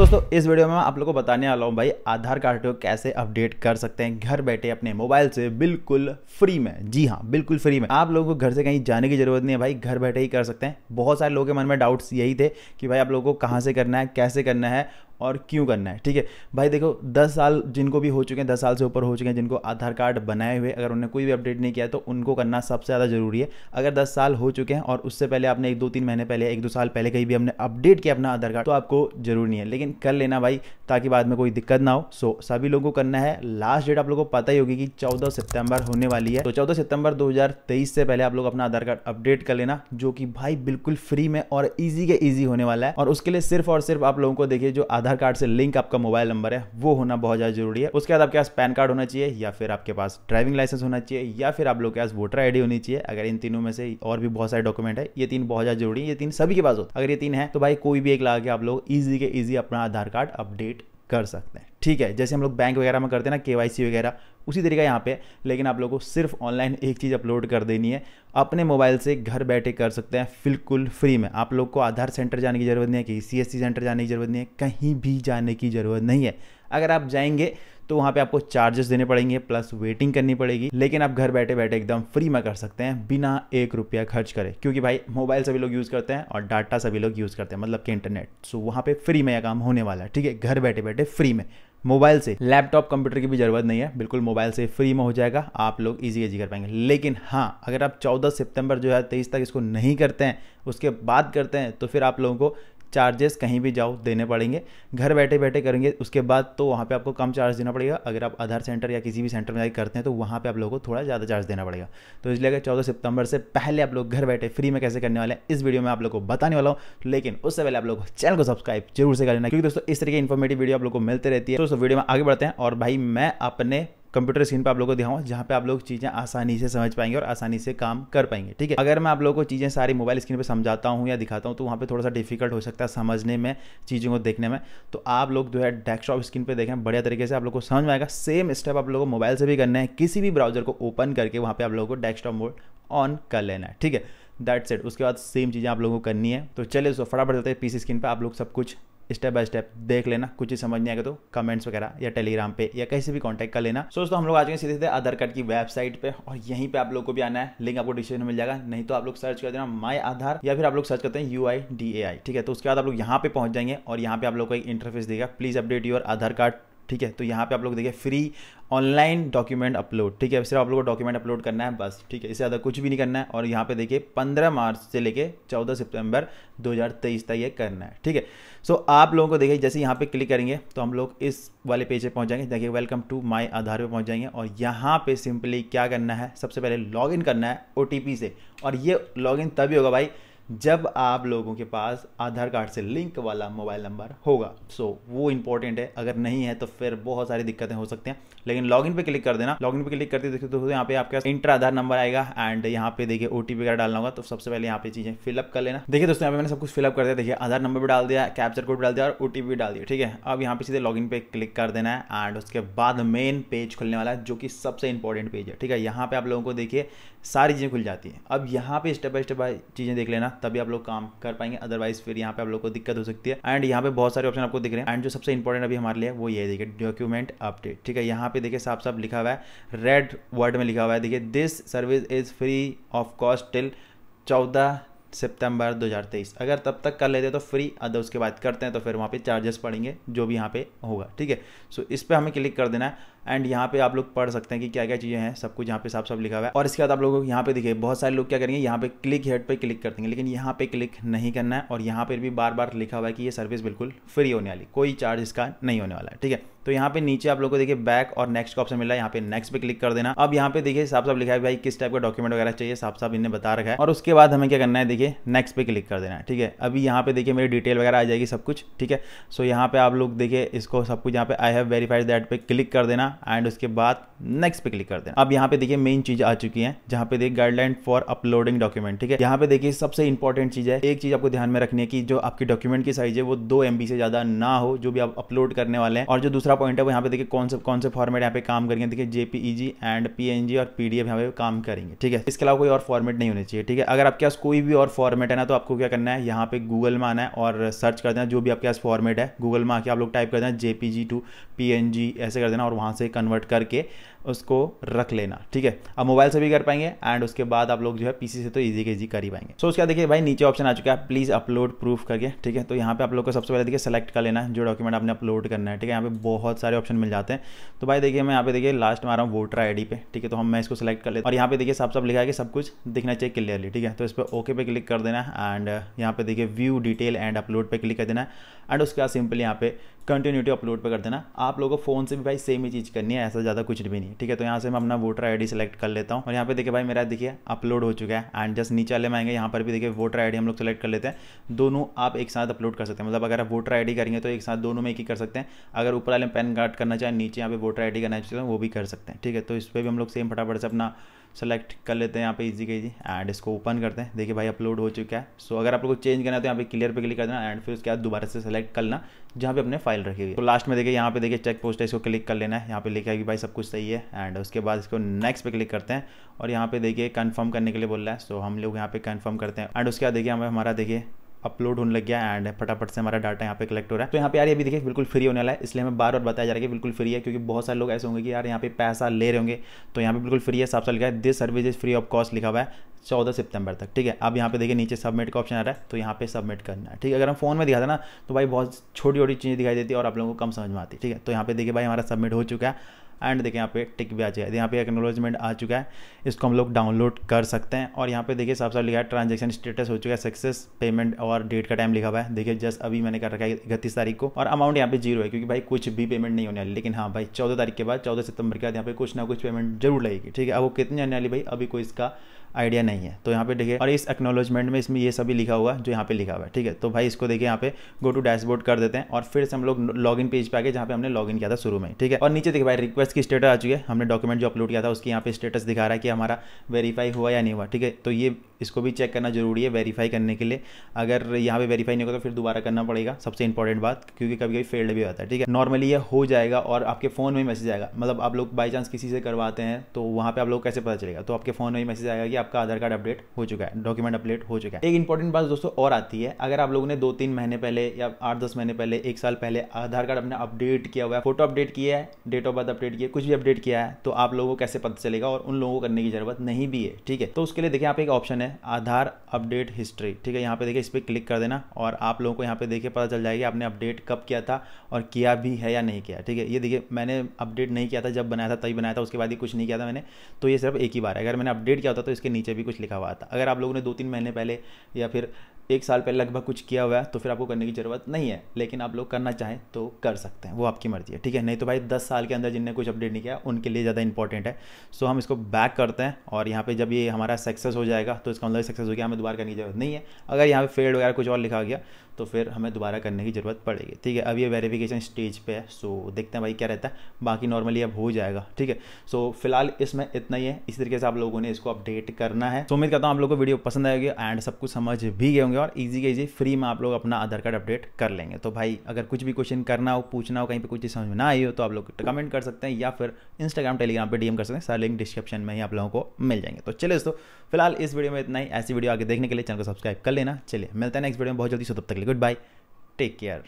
दोस्तों इस वीडियो में मैं आप लोग को बताने वाला हूँ भाई आधार कार्ड को कैसे अपडेट कर सकते हैं घर बैठे अपने मोबाइल से बिल्कुल फ्री में जी हाँ बिल्कुल फ्री में आप लोगों को घर से कहीं जाने की जरूरत नहीं है भाई घर बैठे ही कर सकते हैं बहुत सारे लोगों के मन में डाउट्स यही थे कि भाई आप लोगों को कहाँ से करना है कैसे करना है और क्यों करना है ठीक है भाई देखो दस साल जिनको भी हो चुके हैं दस साल से ऊपर हो चुके हैं जिनको आधार कार्ड बनाए हुए अगर उन्होंने कोई भी अपडेट नहीं किया है तो उनको करना सबसे ज़्यादा ज़रूरी है अगर दस साल हो चुके हैं और उससे पहले आपने एक दो तीन महीने पहले एक दो साल पहले कहीं भी हमने अपडेट किया अपना आधार कार्ड तो आपको जरूर नहीं है लेकिन कर लेना भाई ताकि बाद में कोई दिक्कत ना हो सो सभी लोगों को करना है लास्ट डेट आप लोगों को पता ही होगी कि चौदह सितंबर होने वाली है तो चौदह सितंबर दो से पहले आप लोग अपना आधार कार्ड अपडेट कर लेना जो कि भाई बिल्कुल फ्री में और ईजी के ईजी होने वाला है और उसके लिए सिर्फ और सिर्फ आप लोगों को देखिए जो आधार आधार कार्ड से लिंक आपका मोबाइल नंबर है वो होना बहुत ज़्यादा जरूरी है उसके बाद आपके पास पैन कार्ड होना चाहिए या फिर आपके पास ड्राइविंग लाइसेंस होना चाहिए या फिर आप लोग के पास वोटर आईडी होनी चाहिए अगर इन तीनों में से और भी बहुत सारे डॉक्यूमेंट है ये तीन बहुत ज़्यादा जरूरी है ये तीन सभी के पास होता है अगर ये तीन है तो भाई कोई भी एक लगा के आप लोग ईजी के ईजी अपना आधार कार्ड अपडेट कर सकते हैं ठीक है जैसे हम लोग बैंक वगैरह में करते हैं ना के वगैरह उसी तरीका यहाँ पे लेकिन आप लोगों को सिर्फ ऑनलाइन एक चीज़ अपलोड कर देनी है अपने मोबाइल से घर बैठे कर सकते हैं बिल्कुल फ्री में आप लोग को आधार सेंटर जाने की ज़रूरत नहीं है कि सी एस सेंटर जाने की ज़रूरत नहीं है कहीं भी जाने की ज़रूरत नहीं है अगर आप जाएंगे तो वहाँ पे आपको चार्जेस देने पड़ेंगे प्लस वेटिंग करनी पड़ेगी लेकिन आप घर बैठे बैठे एकदम फ्री में कर सकते हैं बिना एक रुपया खर्च करें क्योंकि भाई मोबाइल सभी लोग यूज़ करते हैं और डाटा सभी लोग यूज़ करते हैं मतलब कि इंटरनेट सो वहाँ पे फ्री में यह काम होने वाला है ठीक है घर बैठे बैठे फ्री में मोबाइल से लैपटॉप कंप्यूटर की भी जरूरत नहीं है बिल्कुल मोबाइल से फ्री में हो जाएगा आप लोग इजी इजी कर पाएंगे लेकिन हाँ अगर आप 14 सितंबर जो है तेईस तक इसको नहीं करते हैं उसके बाद करते हैं तो फिर आप लोगों को चार्जेस कहीं भी जाओ देने पड़ेंगे घर बैठे बैठे करेंगे उसके बाद तो वहाँ पे आपको कम चार्ज देना पड़ेगा अगर आप आधार सेंटर या किसी भी सेंटर में जाकर करते हैं तो वहाँ पे आप लोगों को थोड़ा ज़्यादा चार्ज देना पड़ेगा तो इसलिए अगर चौदह सितंबर से पहले आप लोग घर बैठे फ्री में कैसे करने वाले हैं इस वीडियो में आप लोग को बताने वाला हूँ लेकिन उससे पहले आप लोग चैनल को सब्सक्राइब जरूर से कर लेना क्योंकि दोस्तों इस तरीके इन्फॉर्मेटिव वीडियो आप लोग को मिलते रहती है तो दोस्तों वीडियो में आगे बढ़ते हैं और भाई मैं अपने कंप्यूटर स्क्रीन पर आप लोगों को दिखाऊंगा जहाँ पे आप लोग चीज़ें आसानी से समझ पाएंगे और आसानी से काम कर पाएंगे ठीक है अगर मैं आप लोगों को चीज़ें सारी मोबाइल स्क्रीन पर समझाता हूँ या दिखाता हूँ तो वहाँ पर थोड़ा सा डिफिकल्ट हो सकता है समझने में चीज़ों को देखने में तो आप लोग जो है डेस्कटॉप स्क्रीन पर देखें बढ़िया तरीके से आप लोग को समझ में आएगा सेम स्टेप आप लोगों को मोबाइल से भी करना है किसी भी ब्राउजर को ओपन करके वहाँ पर आप लोगों को डेस्कटॉप मोड ऑन कर लेना है ठीक है दैट सेट उसके बाद सेम चीज़ें आप लोगों को करनी है तो चलिए फटाफट चलते हैं पीसी स्क्रीन पर आप लोग सब कुछ स्टेप बाय स्टेप देख लेना कुछ ही समझ नहीं आएगा तो कमेंट्स वगैरह या टेलीग्राम पे या कहीं से भी कॉन्टैक्ट कर लेना सो तो हम लोग आ जाएंगे सीधे सीधे आधार कार्ड की वेबसाइट पे और यहीं पे आप लोग को भी आना है लिंक आपको डिस्क्रिप्शन में मिल जाएगा नहीं तो आप लोग सर्च कर देना माई आधार या फिर आप लोग सर्च करते हैं यू आई डी ए आई ठीक है तो उसके बाद आप लोग यहाँ पे पहुंच जाएंगे और यहाँ पे आप लोग को एक इंटरफेस देगा please update your Aadhaar card ठीक है तो यहाँ पे आप लोग देखिए फ्री ऑनलाइन डॉक्यूमेंट अपलोड ठीक है सिर्फ आप लोग को डॉक्यूमेंट अपलोड करना है बस ठीक है इससे ज़्यादा कुछ भी नहीं करना है और यहाँ पे देखिए 15 मार्च से लेके 14 सितंबर 2023 तक ये करना है ठीक है सो आप लोगों को देखिए जैसे यहाँ पे क्लिक करेंगे तो हम लोग इस वाले पेज पे पहुँच जाएंगे देखिए वेलकम टू माई आधार पर पहुँच जाएंगे और यहाँ पर सिंपली क्या करना है सबसे पहले लॉग करना है ओ से और ये लॉग तभी होगा भाई जब आप लोगों के पास आधार कार्ड से लिंक वाला मोबाइल नंबर होगा सो so, वो इंपॉर्टेंट है अगर नहीं है तो फिर बहुत सारी दिक्कतें हो सकती हैं लेकिन लॉगिन पे क्लिक कर देना लॉगिन पे क्लिक करते देखते दोस्तों यहाँ पे आपके पास इंटर आधार नंबर आएगा एंड यहाँ पे देखिए ओ वगैरह डालना होगा तो सबसे पहले यहाँ पे चीजें फिलअप कर लेना देखिए दोस्तों यहाँ पे मैंने सब कुछ फिलअप कर दिया देखिए आधार नंबर भी डाल दिया कैप्चर कोड डाल दिया और ओ भी डाल दिया ठीक है अब यहाँ पे सीधे लॉगिन पे क्लिक कर देना है एंड उसके बाद मेन पेज खुलने वाला है जो कि सबसे इंपॉर्टेंट पेज है ठीक है यहाँ पे आप लोगों को देखिए सारी चीज़ें खुल जाती है अब यहाँ पे स्टेप बाय स्टेप बाय चीज़ें देख लेना तभी आप लोग काम कर पाएंगे अदरवाइज फिर यहाँ पे आप लोग को दिक्कत हो सकती है एंड यहाँ पे बहुत सारे ऑप्शन आपको दिख रहे हैं एंड जो सबसे इंपॉर्टेंट अभी हमारे लिए वो ये देखिए डॉक्यूमेंट अपडेट ठीक है यहाँ पे देखिए साफ साफ लिखा हुआ है रेड वर्ड में लिखा हुआ है देखिए this service is free of cost till चौदह सितंबर 2023 अगर तब तक कर लेते तो फ्री अदर उसके बाद करते हैं तो फिर वहाँ पे चार्जेस पड़ेंगे जो भी यहाँ पे होगा ठीक है सो इस पर हमें क्लिक कर देना है एंड यहाँ पे आप लोग पढ़ सकते हैं कि क्या क्या चीज़ें हैं सब कुछ यहाँ पे साफ साफ लिखा हुआ है और इसके बाद आप लोगों को यहाँ पे देखिए बहुत सारे लोग क्या करेंगे यहाँ पे क्लिक हेड पे क्लिक कर देंगे लेकिन यहाँ पे क्लिक नहीं करना है और यहाँ पर भी बार बार लिखा हुआ है कि ये सर्विस बिल्कुल फ्री होने वाली कोई चार्ज इसका नहीं होने वाला है ठीक है तो यहाँ पे नीचे आप लोग को देखिए बैक और नेक्स्ट का ऑप्शन मिला है यहाँ पे नेक्स्ट पे क्लिक कर देना अब यहाँ पे देखिए साफ साफ लिखा है भाई किस टाइप का डॉक्यूमेंट वगैरह चाहिए साफ साफ इन्हें बता रखा है और उसके बाद हमें क्या करना है देखिए नेक्स्ट पे क्लिक कर देना है ठीक है अभी यहाँ पे देखिए मेरी डिटेल वगैरह आ जाएगी सब कुछ ठीक है सो यहाँ पे आप लोग देखिए इसको सब कुछ यहाँ पे आई हैव वेरीफाइड दैट पे क्लिक कर देना देना एंड उसके बाद नेक्स्ट पे क्लिक कर देना अब यहाँ पे देखिए मेन चीज आ चुकी है जहां पे देखिए गाइडलाइन फॉर अपलोडिंग डॉक्यूमेंट ठीक है यहाँ पे देखिए सबसे इंपॉर्टेंट चीज है एक चीज आपको ध्यान में रखनी है कि जो आपकी डॉक्यूमेंट की साइज है वो दो एमबी से ज्यादा ना हो जो भी आप अपलोड करने वाले हैं और जो दूसरा पॉइंट है वो यहाँ पे देखिए कौन से कौन से फॉर्मेट यहाँ पे काम करेंगे देखिए जेपीजी एंड पीएनजी और पीडीएफ यहाँ पे काम करेंगे ठीक है इसके अलावा कोई और फॉर्मेट नहीं होने चाहिए ठीक है अगर आपके पास कोई भी और फॉर्मेट है ना तो आपको क्या करना है यहाँ पे गूगल में आना है और सर्च कर देना जो भी आपके पास फॉर्मेट है गूगल में आके आप लोग टाइप कर देना जेपीजी टू पी ऐसे कर देना और वहां से कन्वर्ट करके उसको रख लेना ठीक है अब मोबाइल से भी कर पाएंगे एंड उसके बाद आप लोग जो है पीसी से तो ईजी के ईजी कर ही पाएंगे सो so, उसका देखिए भाई नीचे ऑप्शन आ चुका है प्लीज़ अपलोड प्रूफ करके ठीक है तो यहाँ पे आप लोग को सबसे पहले देखिए सेलेक्ट कर लेना है जो डॉक्यूमेंट आपने अपलोड करना है ठीक है यहाँ पे बहुत सारे ऑप्शन मिल जाते हैं तो भाई देखिए मैं यहाँ पे देखिए लास्ट में आ रहा हूँ वोटर आई पे ठीक है तो हम मैं इसको सेलेक्ट कर लेते और यहाँ पे देखिए साफ साफ लिखा है कि सब कुछ दिखना चाहिए क्लियरली ठीक है तो इस पर ओके पे क्लिक कर देना एंड यहाँ पे देखिए व्यू डिटेल एंड अपलोड पर क्लिक कर देना एंड उसके बाद सिंपली यहाँ पे कंटिन्यूटी अपलोड पर कर देना आप लोगों को फ़ोन से भी भाई सेम ही चीज़ करनी है ऐसा ज़्यादा कुछ भी नहीं है ठीक है तो यहाँ से मैं अपना वोटर आई सेलेक्ट कर लेता हूँ और यहाँ पे देखिए भाई मेरा देखिए अपलोड हो चुका है एंड जस्ट नीचे वाले में आएंगे यहाँ पर भी देखिए वोटर आई हम लोग सेलेक्ट कर लेते हैं दोनों आप एक साथ अपलोड कर सकते हैं मतलब अगर आप वोटर आई करेंगे तो एक साथ दोनों में एक ही कर सकते हैं अगर ऊपर वाले पैन कार्ड करना चाहें नीचे यहाँ पे वोटर आई करना चाहते हैं वो भी कर सकते हैं ठीक है तो इस पर भी हम लोग सेम फटाफट से अपना सेलेक्ट कर लेते हैं यहाँ पे इजी का इजी एंड इसको ओपन करते हैं देखिए भाई अपलोड हो चुका है सो so, अगर लोग चेंज करना है तो यहाँ पे क्लियर पे क्लिक कर देना एंड फिर उसके बाद दोबारा से सेलेक्ट कर लेना जहाँ पे अपने फाइल रखी हुई है तो लास्ट में देखिए यहाँ पे देखिए चेक पोस्ट है इसको क्लिक कर लेना है यहाँ पे लिखा है कि भाई सब कुछ सही है एंड उसके बाद इसको नेक्स्ट पे क्लिक करते हैं और यहाँ पे देखिए कन्फर्म करने के लिए बोल रहा है सो so, हम लोग यहाँ पे कन्फर्म करते हैं एंड उसके बाद देखिए हमें हमारा देखिए अपलोड होने लग गया एंड फटाफट से हमारा डाटा यहाँ पे कलेक्ट हो रहा है तो यहाँ पे यार ये भी देखिए बिल्कुल फ्री होने वाला है इसलिए हमें बार बार बताया जा रहा है कि बिल्कुल फ्री है क्योंकि बहुत सारे लोग ऐसे होंगे कि यार यहाँ पे पैसा ले रहे होंगे तो यहाँ पे बिल्कुल फ्री है साफ साफ लिखा है this service is free of cost लिखा हुआ है चौदह सितंबर तक ठीक है अब यहाँ पे देखिए नीचे सबमिट का ऑप्शन आ रहा है तो यहाँ पे सबमिट करना है ठीक है अगर हम फोन में दिखाते ना तो भाई बहुत छोटी छोटी चीज़ें दिखाई देती है और आप लोगों को कम समझ में आती है ठीक है तो यहाँ पे देखिए भाई हमारा सबमिट हो चुका है एंड देखिए यहाँ पे टिक भी आ जाए यहाँ पे एक्नोलॉजमेंट आ चुका है इसको हम लोग डाउनलोड कर सकते हैं और यहाँ पे देखिए साफ साफ लिखा है ट्रांजेक्शन स्टेटस हो चुका है सक्सेस पेमेंट और डेट का टाइम लिखा हुआ है देखिए जस्ट अभी मैंने कर रखा है इकतीस तारीख को और अमाउंट यहाँ पे जीरो है क्योंकि भाई कुछ भी पेमेंट नहीं होने वाली लेकिन हाँ भाई चौदह तारीख के बाद चौदह सितंबर के बाद यहाँ पे कुछ ना कुछ पेमेंट जरूर लगेगी ठीक है अब वो कितनी आने वाली भाई अभी कोई इसका आइडिया नहीं है तो यहाँ पे देखिए और इस एक्नोलॉजमेंट में इसमें ये सभी लिखा हुआ जो यहाँ पे लिखा हुआ है ठीक है तो भाई इसको देखिए यहाँ पे गो टू डैशबोर्ड कर देते हैं और फिर से हम लोग लॉगिन पेज पे आगे जहाँ पे हमने लॉगिन किया था शुरू में ठीक है और नीचे देखिए भाई रिक्वेस्ट प्रोग्रेस की स्टेटस आ चुकी है हमने डॉक्यूमेंट जो अपलोड किया था उसकी यहाँ पे स्टेटस दिखा रहा है कि हमारा वेरीफाई हुआ या नहीं हुआ ठीक है तो ये इसको भी चेक करना जरूरी है वेरीफाई करने के लिए अगर यहाँ पे वेरीफाई नहीं होगा तो फिर दोबारा करना पड़ेगा सबसे इंपॉर्टेंट बात क्योंकि कभी कभी फेल्ड भी होता है ठीक है नॉर्मली ये हो जाएगा और आपके फ़ोन में मैसेज आएगा मतलब आप लोग बाई चांस किसी से करवाते हैं तो वहाँ पर आप लोग कैसे पता चलेगा तो आपके फ़ोन में मैसेज आएगा कि आपका आधार कार्ड अपडेट हो चुका है डॉक्यूमेंट अपडेट हो चुका है एक इंपॉर्टेंट बात दोस्तों और आती है अगर आप लोगों ने दो तीन महीने पहले या आठ दस महीने पहले एक साल पहले आधार कार्ड अपना अपडेट किया हुआ है फोटो अपडेट किया है डेट ऑफ बर्थ अपडेट किए कुछ भी अपडेट किया है तो आप लोगों को कैसे पता चलेगा और उन लोगों को करने की जरूरत नहीं भी है ठीक है तो उसके लिए देखिए यहाँ पे एक ऑप्शन है आधार अपडेट हिस्ट्री ठीक है यहाँ पे देखिए इस पर क्लिक कर देना और आप लोगों को यहाँ पे देखिए पता चल जाएगी आपने अपडेट कब किया था और किया भी है या नहीं किया ठीक है ये देखिए मैंने अपडेट नहीं किया था जब बनाया था तभी बनाया था उसके बाद ही कुछ नहीं किया था मैंने तो ये सिर्फ एक ही बार है अगर मैंने अपडेट किया होता तो इसके नीचे भी कुछ लिखा हुआ था अगर आप लोगों ने दो तीन महीने पहले या फिर एक साल पहले लगभग कुछ किया हुआ है तो फिर आपको करने की ज़रूरत नहीं है लेकिन आप लोग करना चाहें तो कर सकते हैं वो आपकी मर्ज़ी है ठीक है नहीं तो भाई दस साल के अंदर जिनने कुछ अपडेट नहीं किया उनके लिए ज़्यादा इंपॉर्टेंट है सो हम इसको बैक करते हैं और यहाँ पर जब ये हमारा सक्सेस हो जाएगा तो इसका मतलब सक्सेस हो गया हमें दोबारा करने की जरूरत नहीं है अगर यहाँ पर फेल वगैरह कुछ और लिखा गया तो फिर हमें दोबारा करने की ज़रूरत पड़ेगी ठीक है अब ये वेरिफिकेशन स्टेज पे है सो देखते हैं भाई क्या रहता है बाकी नॉर्मली अब हो जाएगा ठीक है सो फिलहाल इसमें इतना ही है इसी तरीके से आप लोगों ने इसको अपडेट करना है सो उम्मीद करता हूँ आप लोगों को वीडियो पसंद आएगी एंड सब कुछ समझ भी गए होंगे और ईजी के ईजी फ्री में आप लोग अपना आधार कार्ड अपडेट कर लेंगे तो भाई अगर कुछ भी क्वेश्चन करना हो पूछना हो कहीं पर कुछ चीज़ समझ में ना आई हो तो आप लोग कमेंट कर सकते हैं या फिर इंस्टाग्राम टेलीग्राम पर डीएम कर सकते हैं सारे लिंक डिस्क्रिप्शन में ही आप लोगों को मिल जाएंगे तो चलिए दोस्तों फिलहाल इस वीडियो में इतना ही ऐसी वीडियो आगे देखने के लिए चैनल को सब्सक्राइब कर लेना चलिए मिलता है नेक्स्ट वीडियो में बहुत जल्दी सो तब तक goodbye take care